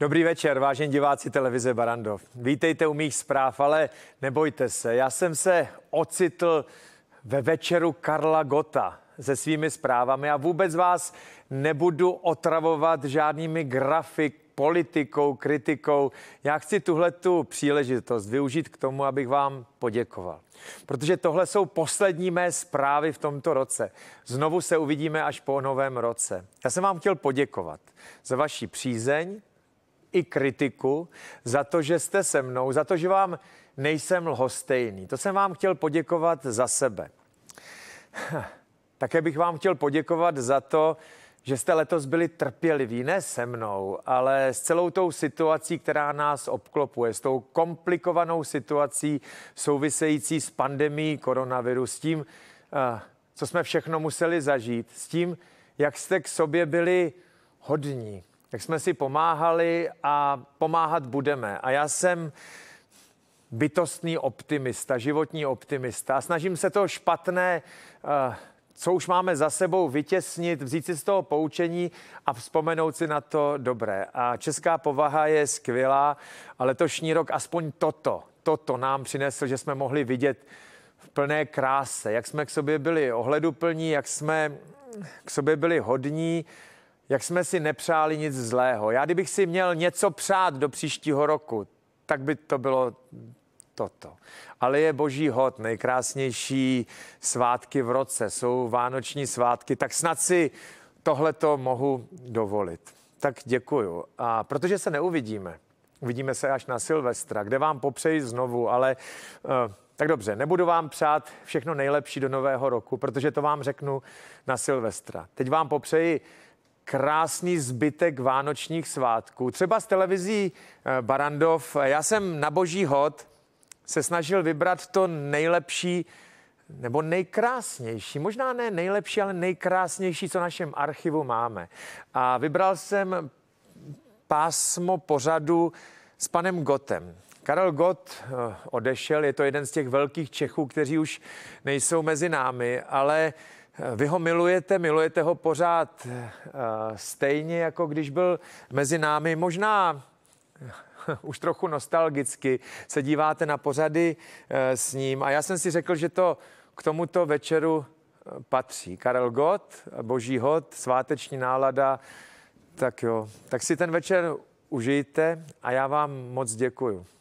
Dobrý večer, vážení diváci televize Barandov. Vítejte u mých zpráv, ale nebojte se, já jsem se ocitl ve večeru Karla Gota se svými zprávami a vůbec vás nebudu otravovat žádnými grafik, politikou, kritikou. Já chci tuhle tu příležitost využít k tomu, abych vám poděkoval. Protože tohle jsou poslední mé zprávy v tomto roce. Znovu se uvidíme až po novém roce. Já jsem vám chtěl poděkovat za vaši přízeň, i kritiku za to, že jste se mnou, za to, že vám nejsem lhostejný. To jsem vám chtěl poděkovat za sebe. Také bych vám chtěl poděkovat za to, že jste letos byli trpěliví, ne se mnou, ale s celou tou situací, která nás obklopuje, s tou komplikovanou situací související s pandemí koronaviru, s tím, eh, co jsme všechno museli zažít, s tím, jak jste k sobě byli hodní, jak jsme si pomáhali a pomáhat budeme. A já jsem bytostný optimista, životní optimista. A snažím se to špatné, eh, co už máme za sebou, vytěsnit, vzít si z toho poučení a vzpomenout si na to dobré. A česká povaha je skvělá a letošní rok aspoň toto, toto nám přinesl, že jsme mohli vidět v plné kráse, jak jsme k sobě byli ohleduplní, jak jsme k sobě byli hodní, jak jsme si nepřáli nic zlého. Já kdybych si měl něco přát do příštího roku, tak by to bylo toto. Ale je boží hod, nejkrásnější svátky v roce, jsou vánoční svátky, tak snad si tohleto mohu dovolit. Tak děkuju. A protože se neuvidíme, uvidíme se až na Silvestra, kde vám popřeji znovu, ale eh, tak dobře, nebudu vám přát všechno nejlepší do nového roku, protože to vám řeknu na Silvestra. Teď vám popřeji krásný zbytek vánočních svátků. Třeba z televizí eh, Barandov. Já jsem na boží hod se snažil vybrat to nejlepší nebo nejkrásnější, možná ne nejlepší, ale nejkrásnější, co našem archivu máme. A vybral jsem pásmo pořadu s panem Gotem. Karel Gott eh, odešel, je to jeden z těch velkých Čechů, kteří už nejsou mezi námi, ale vy ho milujete, milujete ho pořád eh, stejně, jako když byl mezi námi. Možná eh, už trochu nostalgicky se díváte na pořady eh, s ním. A já jsem si řekl, že to k tomuto večeru patří. Karel Gott, boží hod, sváteční nálada. Tak jo, tak si ten večer užijte a já vám moc děkuju.